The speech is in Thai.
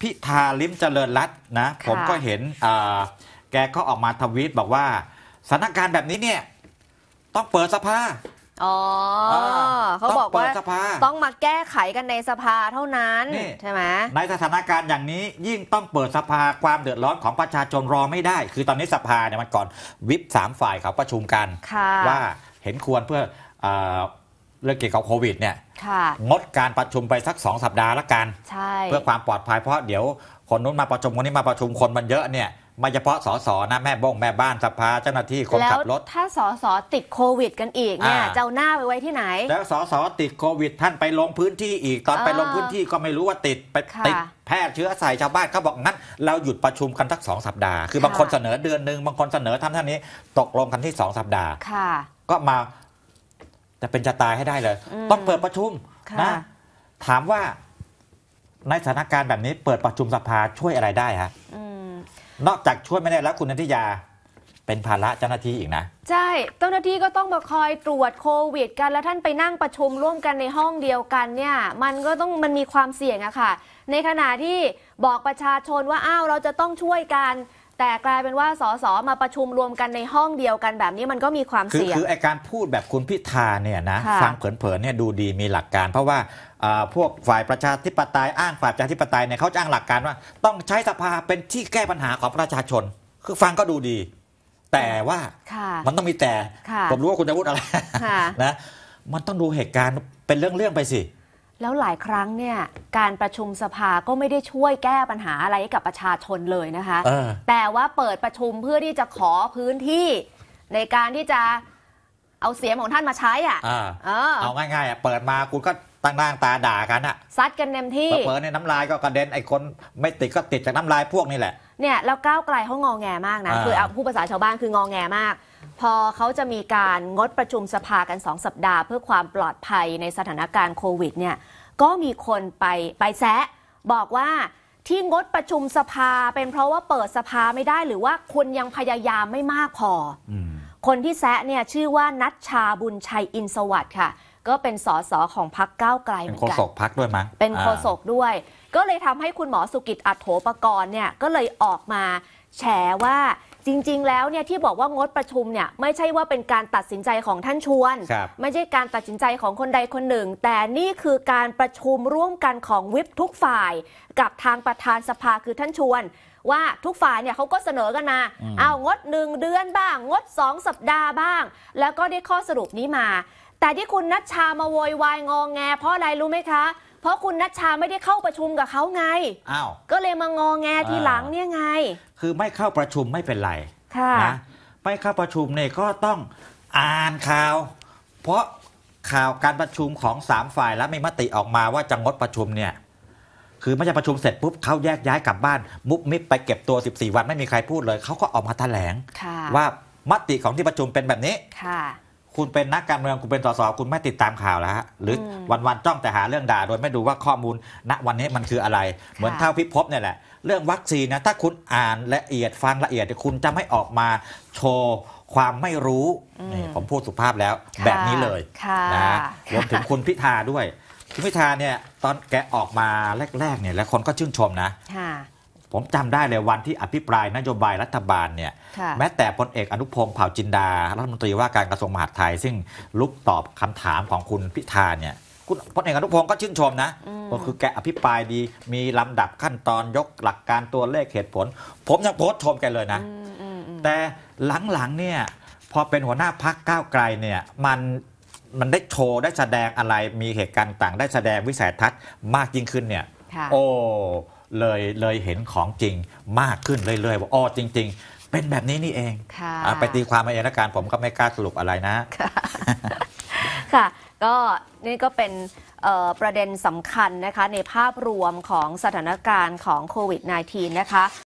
พิธาลิมเจริญรัตน์นะผมก็เห็นแกก็ออกมาทวีตบอกว่าสถานการณ์แบบนี้เนี่ยต้องเปิดสภาอ๋อเขาบอกว่าต้องมาแก้ไขกันในสภาเท่านั้นใช่ไหมในสถานการณ์อย่างนี้ยิ่งต้องเปิดสภาความเดือดร้อนของประชาชนรอไม่ได้ คือตอนนี้สภาเนี่ยมันก่อนวิบสามฝ่ายเขาประชุมกันว่าเห็นควรเพื่อรื่องเกี่ยวกับโควิดเนี่ยงดการประชุมไปสัก2สัปดาห์ละกันเพื่อความปลอดภัยเพราะเดี๋ยว คนนู้นมาประชุมคนนี้มาประชุมคนมันเยอะเนี่ยไม่เฉพาะสส นะแม่บ้งแม่บ้านสภา เจ้าหน้าที่คนขับรถถ้าสสติดโควิด กันอีกเนี่ยเจ้าหน้าไปไว้ที่ไหนแล้วสสติดโควิดท่านไปลงพื้นที่อีกตอนไปลงพื้นที่ก็ไม่รู้ว่าติดไปติดแพร่เชื้อใส่ชาวบ้านเขาบอกงั้น เราหยุดประชุมกันทักสองสัปดาห์คือบางคนเสนอเดือนหนึ่งบางคนเสนอท่านท่านนี้ตกลงกันที่สองสัปดาห์ก็มาจะเป็นจะตายให้ได้เลย ต้องเปิดประชุมนะถามว่าในสถานการณ์แบบนี้ เปิดประชุมสภาช่วยอะไรได้ฮะนอกจากช่วยไม่ได้แล้ว คุณนันทิยา เป็นภาระเจ้าหน้าที่อีกนะใช่เจ้าหน้าที่ก็ต้องมาคอยตรวจโควิด กันแล้วท่านไปนั่งประชุมร่วมกันในห้องเดียวกัน เนี่ย มันก็ต้องมันมีความเสี่ยงอะค่ะ ในขณะที่บอกประชาชนว่าอ้าวเราจะต้องช่วยกันแต่กลายเป็นว่าสสมาประชุมรวมกันในห้องเดียวกันแบบนี้มันก็มีความเสี่ยงคือไอการพูดแบบคุณพิธาเนี่ยนะฟังเผลอๆเนี่ยดูดีมีหลักการ เพราะว่าพวกฝ่ายประชาธิปไตยอ้างฝ่ายประชาธิปไตยเนี่ยเขาอ้างหลักการว่า ต้องใช้สภาเป็นที่แก้ปัญหาของประชาชนคือฟังก็ดูดี แต่ว่ามันต้องมีแต่ผมรู้ว่าคุณจะพูดอะไรนะมันต้องดูเหตุการณ์เป็นเรื่องๆไปสิแล้วหลายครั้งเนี่ยการประชุมสภาก็ไม่ได้ช่วยแก้ปัญหาอะไรให้กับประชาชนเลยนะคะแต่ว่าเปิดประชุมเพื่อที่จะขอพื้นที่ในการที่จะเอาเสียงของท่านมาใช้อ่ะ เอาง่ายๆอ่ะเปิดมาคุณก็ตั้งหน้าตาด่ากันอ่ะซัดกันเต็มที่เปิดในน้ำลายก็กระเด็นไอ้คนไม่ติดก็ติดจากน้ำลายพวกนี่แหละเนี่ยแล้วก้าวไกลเขางองแงมากนะคือเอาผู้ภาษาชาวบ้านคืององแงมากพอเขาจะมีการงดประชุมสภากัน 2 สัปดาห์เพื่อความปลอดภัยในสถานการณ์โควิดเนี่ยก็มีคนไปไปแซะบอกว่าที่งดประชุมสภาเป็นเพราะว่าเปิดสภาไม่ได้หรือว่าคุณยังพยายามไม่มากพออคนที่แซะเนี่ยชื่อว่านัชชาบุญชัยอินสวัสดิ์ค่ะ ก็เป็นสสของพักก้าวไกลเหมือนกัน เป็นโฆษกพักด้วยมั้งเป็นโฆษกด้วย ก็เลยทำให้คุณหมอสุกิจอัตโถปกรณ์เนี่ยก็เลยออกมาแฉว่าจริงๆแล้วเนี่ยที่บอกว่างดประชุมเนี่ยไม่ใช่ว่าเป็นการตัดสินใจของท่านชวนครับไม่ใช่การตัดสินใจของคนใดคนหนึ่ง แต่นี่คือการประชุมร่วมกันของวิปทุกฝ่ายกับทางประธานสภาคือท่านชวน ว่าทุกฝ่ายเนี่ยเขาก็เสนอกันมาเอางดหนึ่งเดือนบ้างงดสองสัปดาห์บ้าง แล้วก็ได้ข้อสรุปนี้มา แต่ที่คุณนัชชามาโวยวายงองแงเพราะอะไรรู้ไหมคะเพราะคุณนัชชาไม่ได้เข้าประชุมกับเขาไงอ้าวก็เลยมางอแงทีหลังเนี่ยไง คือไม่เข้าประชุมไม่เป็นไร ค่ะนะไม่เข้าประชุมเนี่ยก็ต้องอ่านข่าว เพราะข่าวการประชุมของสามฝ่ายแล้วมีมติออกมาว่าจะงดประชุมเนี่ย คือไม่ใช่ประชุมเสร็จปุ๊บเขาแยกย้ายกลับบ้าน มุบมิบไปเก็บตัว 14 วันไม่มีใครพูดเลย เขาก็ออกมาแถลงว่ามติของที่ประชุมเป็นแบบนี้ค่ะคุณเป็นนักการเมืองคุณเป็นสสคุณไม่ติดตามข่าวแล้วฮะ หรือวัน ๆ จ้องแต่หาเรื่องด่าโดยไม่ดูว่าข้อมูลณวันนี้มันคืออะไร เหมือนเท่าพิภพเนี่ยแหละ เรื่องวัคซีนนะถ้าคุณอ่านละเอียดฟังละเอียดคุณจะไม่ออกมาโชว์ความไม่รู้นี่ผมพูดสุภาพแล้วแบบนี้เลยนะรวมถึงคุณพิธาด้วย คุณพิธาเนี่ยตอนแกออกมาแรกๆเนี่ยแล้วคนก็ชื่นชมนะผมจำได้เลยวันที่อภิปรายนโยบายรัฐบาลเนี่ย แม้แต่พลเอกอนุพงศ์เผ่าจินดา รัฐมนตรีว่าการกระทรวงมหาดไทย ซึ่งลุกตอบคำถามของคุณพิธาเนี่ยคุณพลเอกอนุพงศ์ก็ชื่นชมนะ ก็คือแกอภิปรายดีมีลำดับขั้นตอนยกหลักการตัวเลขเหตุผล ผมยังโพสต์ชมแกเลยนะ แต่หลังๆเนี่ยพอเป็นหัวหน้าพักก้าวไกลเนี่ยมันมันได้โชว์ได้แสดงอะไรมีเหตุการณ์ต่างได้แสดงวิสัยทัศน์มากยิ่งขึ้นเนี่ยโอ้เลยเลยเห็นของจริงมากขึ้นเรื่อย ๆ ว่าอ๋อจริง ๆ เป็นแบบนี้นี่เอง ค่ะ ไปตีความมาเองละกันผมก็ไม่กล้าสรุปอะไรนะ ค่ะ ก็นี่ก็เป็นประเด็นสำคัญนะคะในภาพรวมของสถานการณ์ของโควิด -19 นะคะ